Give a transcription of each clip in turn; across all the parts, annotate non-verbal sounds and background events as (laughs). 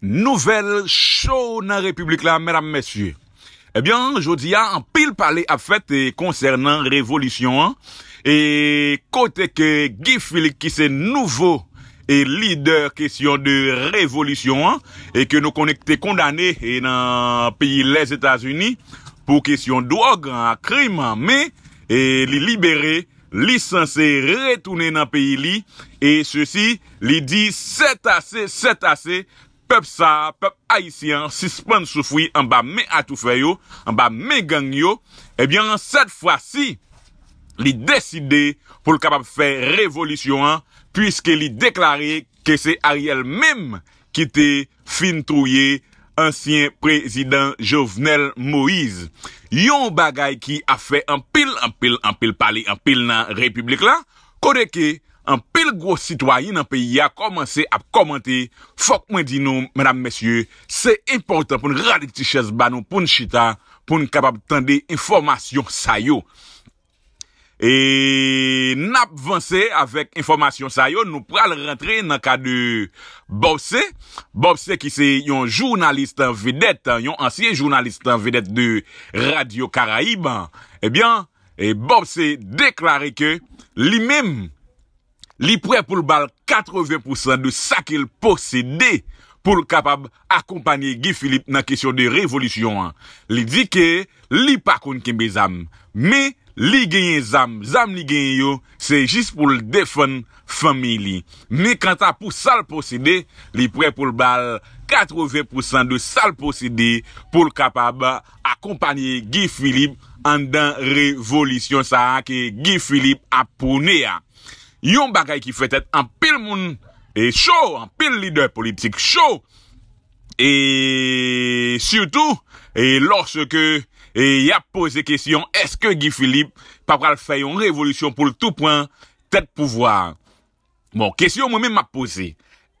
Nouvel show nan republik la, mèdam mèsyè. Ebyan, jodi a, an pil pale ap fèt e konsernan revolutyon an. E kote ke Guy Fili qui se nouvo e lider kesyon de revolutyon an e ke nou konekte kondane e nan piye les Etats-Unis pou kesyon do a gran krim an. Me, e li libere, li sanse retoune nan piye li e se si li di se tasse, se tasse pep sa, pep haisyen, sispan soufoui an ba me atou fweyo, an ba me gangyo, ebyan, eh set fwa si, li deside pou l kapap fwe revolisyon an, pwiske li deklare ke se a riel mem ki te fin trouye ansyen prezident Jovenel Moise. Yon bagay ki a fwe an pil, an pil, an pil pali, an pil nan republik la, kode ke, an pel gwo sitwany nan peyi ya komanse ap komante, fok mwen di nou, mwenam mesye, se impotant pou nou rade tiches banou pou nou chita, pou nou kapap tande informasyon sayo. E nap vansè avèk informasyon sayo, nou pral rentre nan ka de Bob Se, Bob Se ki se yon jounalist vedet, yon ansye jounalist vedet de Radio Karaib, e eh bien, eh, Bob Se deklare ke li mèm, Li pre pou l'bal 80% de sa ke l'posede pou l'kapab akompanyi Guy Philippe nan kesyon de revolisyon an. Li di ke li pa kon kembe zam. Me li genyen zam. Zam li genyen yo se jis pou l'defon fami li. Me kanta pou sal posede, li pre pou l'bal 80% de sal posede pou l'kapab akompanyi Guy Philippe an dan revolisyon sa an ke Guy Philippe apone a. Yon bagay ki fè tèt an pil moun, e chou, an pil lider politik, chou. E surtout, e lòske e y ap pose kèsyon, eske Guy Philippe pa pral fè yon revolutyon pou l'tou pran tèt pouvoar. Bon, kèsyon mwen mè m ap pose,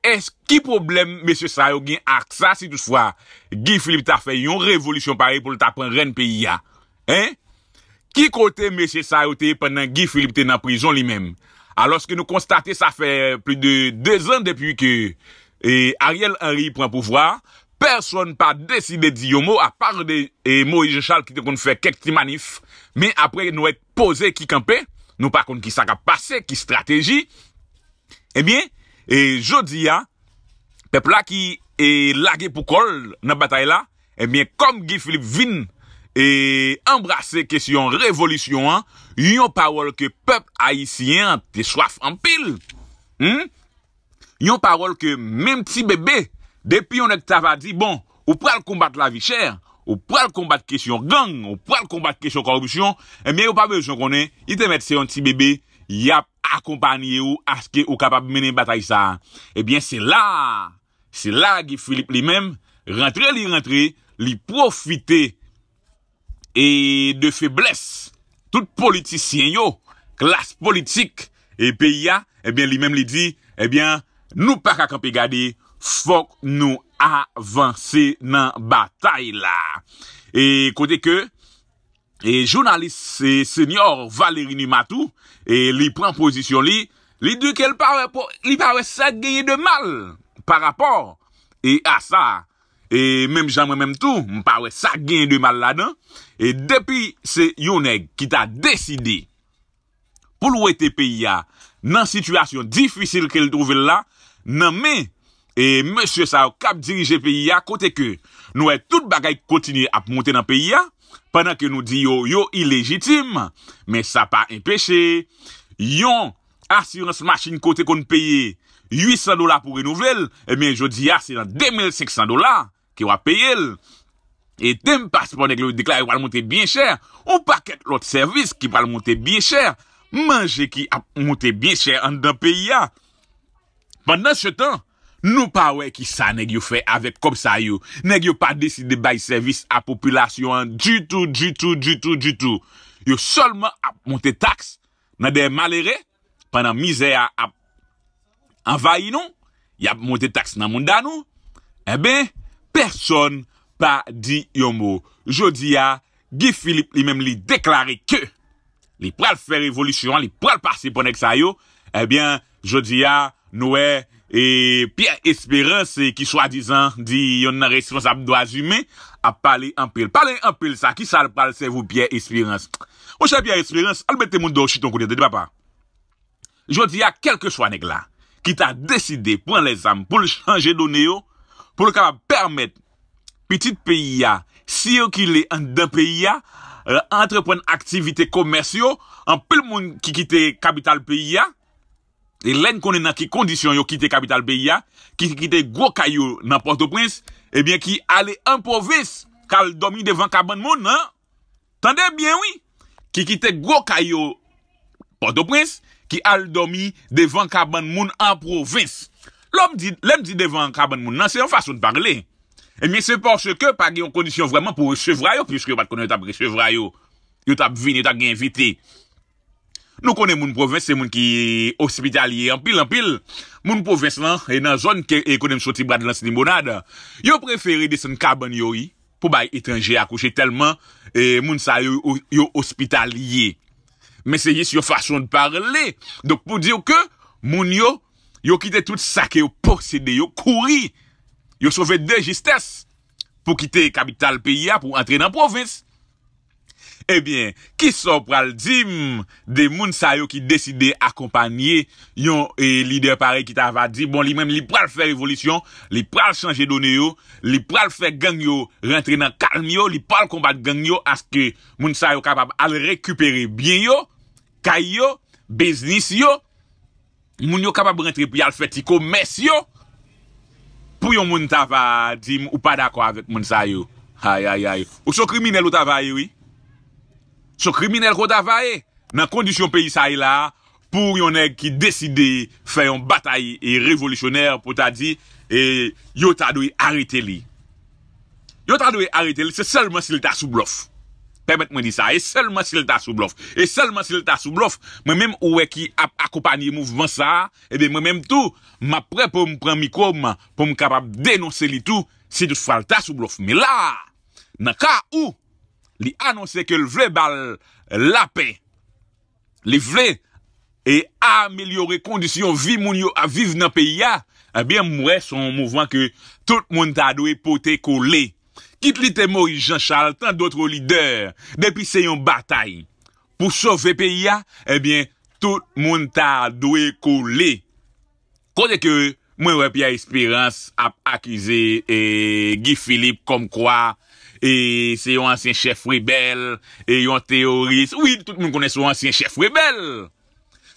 eske ki problem M. Sayo gen aksa si tout fwa Guy Philippe ta fè yon revolutyon pari pou l'ta pran ren pè ya. Hein? Ki kote M. Sayo te penan Guy Philippe te nan prizon li mèm? aloske nou konstate sa fe pli de 2 an depi ki Ariel Henry pren pouvwa, person pa deside di yo mou a par de Moise Charles ki te kon fè kek ti manif, mi apre nou et pose ki kampe, nou pa kon ki sa ka pase ki strategi, e bie, e jodi ya, pepla ki e lage pou kol nan batay la, e eh bie, kom gi Filip Vigne, E embrase kesyon revolutyon, yon parol ke pep haisyen te soaf anpil. Hmm? Yon parol ke mem ti bebe, depi yon ek tava di, bon, ou pral kombat la vi chèr, ou pral kombat kesyon gang, ou pral kombat kesyon korobisyon, ebyen eh ou pa bejou konen, ite met se yon ti bebe, yap akompanyye ou aske ou kapab mene batay sa. Ebyen eh se la, se la ki Filip li men, rentre li rentre, li profite, E de febles, tout politisyen yo, klas politik, e peya, ebyen li mem li di, ebyen, nou pa kak anpe gade, fok nou avanse nan batay la. E kote ke, e jounalist se senyor Valery Nematou, e li pren posisyon li, li di ke li pare sa geye de mal, pa rapor, e asa. E mèm jan mèm tou, mpawè sa gen de mal la nan. E depi se yonèk ki ta deside pou louè te peyi ya nan sitwasyon difisil ke l drouvel la, nan mè. E mèsyè sa wak ap dirije peyi ya kote ke nouè e tout bagay kontinye ap monte nan peyi ya. Panan ke nou di yo yo ilegitime, mè sa pa empèche. Yon asyran se machin kote kon peyi 800 dolar pou renouvel, e mèm jodi asyran 2500 dolar. ki w ap peye l. E tem paspon nek yo dekla yo wal monte bien chèr, ou pa ket lot servis ki wal monte bien chèr, manje ki ap monte bien chèr an dan peyi ya. Pendan se tan, nou pa wey ki sa neg yo fè avet kom sa yo, neg yo pa deside bay servis ap popilasyon du tout, du tout, du tout, du tout. Yo solman ap monte taks nan dey malere, pandan mize a ap avayi nou, yap monte taks nan munda nou, e ben, Person pa di yon mou. Je di ya, Guy Philippe li menm li deklare ke, li pral fè revolution, li pral parse pon ek sa yo, ebyen, eh je di ya, Nouè, e Pierre Espérance, ki swa dizan, di yon nan responsable do azume, a pale empil. Pale empil sa, ki sal pral se vou Pierre Espérance. Ou chè Pierre Espérance, albète moun do chiton kounye, de di papa. Je di ya, kelke swa neg la, ki ta deside, pon lè zam, pou lè chanje do neo, pou lè kapab, Petite peyi ya, si yo ki le endan peyi ya, euh, entrepren aktivite komersyo, an pel moun ki kite kapital peyi ya, e len konen nan ki kondisyon yo kite kapital peyi ya, ki kite gwo kayo nan Port-au-Prince, ebyen eh ki ale en province, kal domi devan kaban moun, nan? Tande, bien, oui? Ki kite gwo kayo Port-au-Prince, ki ale domi devan kaban moun en province. Len di devan kaban moun, nan? Se yon fason de parle, hein? Eh e mi se por se ke, pa gen yon kondisyon vreman pou yon chevrayo, pis yon pat konen yon tap rechevrayo, yon tap vin, yon tap gen evite. Nou konen moun provins, se moun ki ospitalye, anpil, anpil, moun provins lan, e nan zon ke konen msoti brad lans limonade, yon preferi desen kaban yoyi, pou baye itranje akouche, telman moun sa yon ospitalye. Men se yis yon fasyon de parle, dok pou dir ke, moun yon, yon kite tout sa ke yon porse de yon kouri, yo souve de jistès pou kite kapital piya pou entre nan provins. Ebyen, ki sou pral zim de moun sa yo ki deside akompanye yon lider pare ki ta va di, bon li men li pral fè revolisyon, li pral chanje donye yo, li pral fè gang yo rentre nan kalm yo, li pral kombat gang yo aske moun sa yo kapab alrekupere byen yo, kay yo, beznis yo, moun yo kapab rentre pou yal fè ti komes yo, pou yon moun ta va djim ou pa da kwa agat moun sa yo. Hay, hay, hay. Ou so kriminel ou ta va ye, oui? So kriminel ou ta va ye? Nan kondisyon peyi sa yo la, pou yon e ki deside fè yon batay e revolisyonèr pou ta di, e, yo ta doi harite li. Yo ta doi harite li, se sejman si li ta sou blof. Pebet mwen di sa, e selman sil ta sou blof, e selman sil ta sou blof, mwen menm ouwe ki akopani mouvment sa, e eh ben mwen menm tou, m apre pou m pren mikoum pou m kapap denonse li tou si dous fal ta sou blof. Me la, nan ka ou, li anonse ke l vle bal lape, li vle e amelyore kondisyon vi moun yo aviv nan peyi ya, e eh ben mwen son mouvment ke tout moun ta dou e pote kole. Kit li te mori Jean-Charles, tan d'otre lider, bepi se yon batay. Pou so vepe ya, ebyen, eh tout moun ta dwe koule. Kote ke, mwen wè pi a espirans ap akize, e, Guy Philippe kom kwa, e, se yon ansyen chef rebel, e, yon teorist, oui, tout moun kone sou ansyen chef rebel.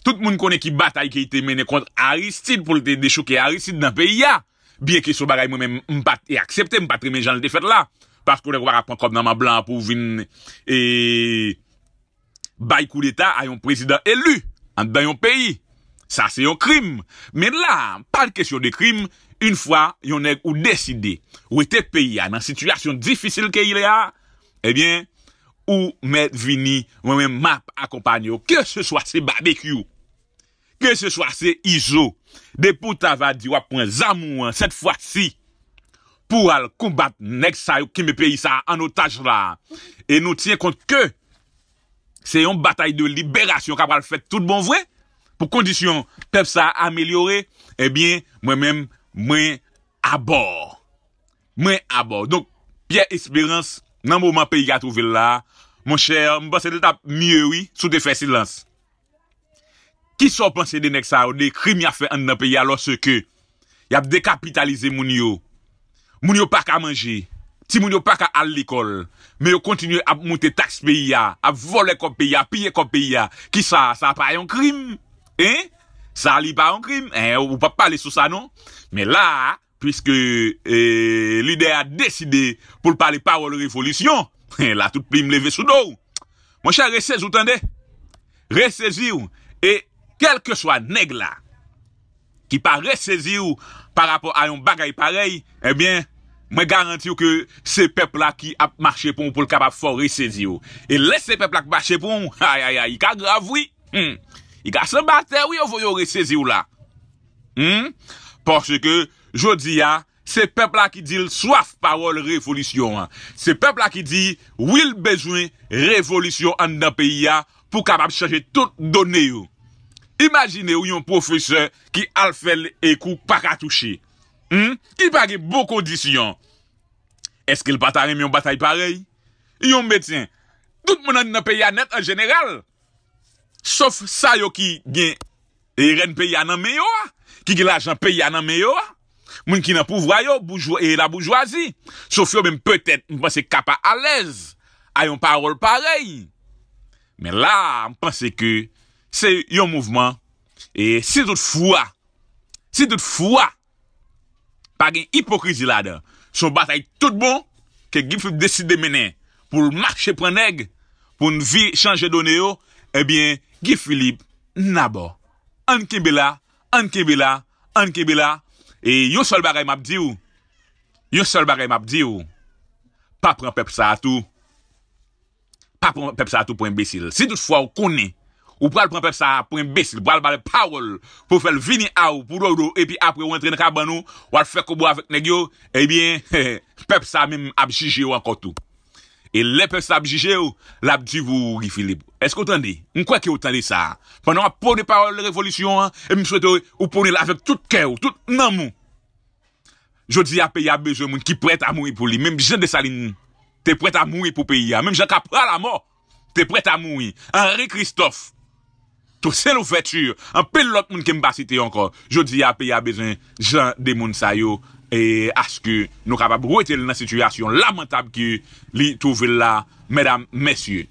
Tout moun kone ki batay ki ite mene kontre Aristide, pou li te dechouke Aristide nan peyi ya. Biye ki sou bagay mwen mwen mpate e aksepte mpate mwen janlite fet la. Paskou lèk wara kontrob nanman blan pou vin e baykou l'Etat a yon prezident elu an dan yon peyi. Sa se yon krim. Men la, pal kesyon de krim, yon fwa yon lèk ou deside ou ete peyi an an situasyon difisil ke yil e a. Ebyen, ou mwen vini, mwen mwen map akopanyo. Ke se swa se barbekyou. Ke se swa se izou. Dè pou ta va di wap mwen zamou an, set fwa si, pou al koumbat nek sa yo ki me peyi sa an otaj la, e nou tiyen kont ke, se yon batay de liberasyon kap al fet tout bon vwe, pou kondisyon pep sa amelyore, ebyen mwen mèm mwen abor, mwen abor. Donk, piye esperans nan mouman peyi ga touvel la, mwen chè, mwen basen de tap miyewi, sou de fè silans. Ki sou panse denek sa ou de krim ya fe an nan peya lor se ke Yap dekapitalize moun yo Moun yo pa ka manje Ti moun yo pa ka al l'ikol Me yo kontinu ap moute tax peya Ap vole kop peya, ap pye kop peya Ki sa, sa ap a yon krim Eh? Sa li pa yon krim, eh, ou pa pale sou sa non Me la, pwiske Eh, l'ide a deside Poul pale parol revolutyon Eh, (laughs) la tout plim leve sou do Mwen chan resez ou tande Resesir kel ke swa neg la, ki pa resezi ou par rapport eh a yon bagay parey, ebyen, mwen garanti ou ke se pep la ki ap mache pou pou l kapap fò resezi ou. E lese pep la ki mache pou, hayayayay, i ka grav wii, i ka se bate wii ou voyo resezi ou la. Porsi ke, jodi ya, se pep la ki dil swaf parol revolisyon, se pep la ki di, wil bejwen revolisyon an nan peyi ya, pou kapap chaje tout doney ou. Imagine ou yon profeseur ki al fel e kou pakatouchi. Hmm? Ki pa ge bo kondisyon. Eske l patare mi yon batay parey? Yon betyen, tout mounan ni nan pey anet an general. Sof sa yo ki gen, e ren pey anan meyo a, ki gen la jan pey anan meyo a, moun ki nan pouvrayo, e la boujwazi. Sof yo men petet, mwen se kapa alez, ayon parol parey. Men la, mwen se ke, Se yon mouvman, e si dout fwa, si dout fwa, pake yon hipokrizi la de, son batay tout bon, ke Gifilip deside menen, pou l'makche preneg, pou n'vi chanje done yo, ebyen Gifilip nabo. Anke be la, anke be la, anke be la, e yon sol barem ap di ou, yon sol barem ap di ou, pa pren pep sa atou, pa pren pep sa atou pou mbesil. Si dout fwa ou konen, Ou pral pran pep sa pou embesil, pral bale parol, pou fel vini a ou, pou do do, epi apre ou entren kaban ou, ou al fek obo avet negyo, ebyen, (laughs) pep sa mèm abjije ou akotou. E lè pep sa abjije ou, l'abdi vou, Gifilip, esko tande? Mwen kwa ki yo tande sa? Pwè nan wap poni parol lè revolisyon, e mwen souwete ou poni lè avet tout kè ou, tout nan mou. Jodi apè ya bejè moun ki prèt a moui pou li, mèm jen de salin, te prèt a moui pou peyi ya, mèm jen ka pral a mò, te prèt a moui, Henri Christophe. tou sel ou fetur, an pe lot moun ke mba siti ankon, jodi api api a bezen, jan de moun sayo, e aske nou kapab wete l nan sityasyon lamentab ki li touvel la, medam, mesye.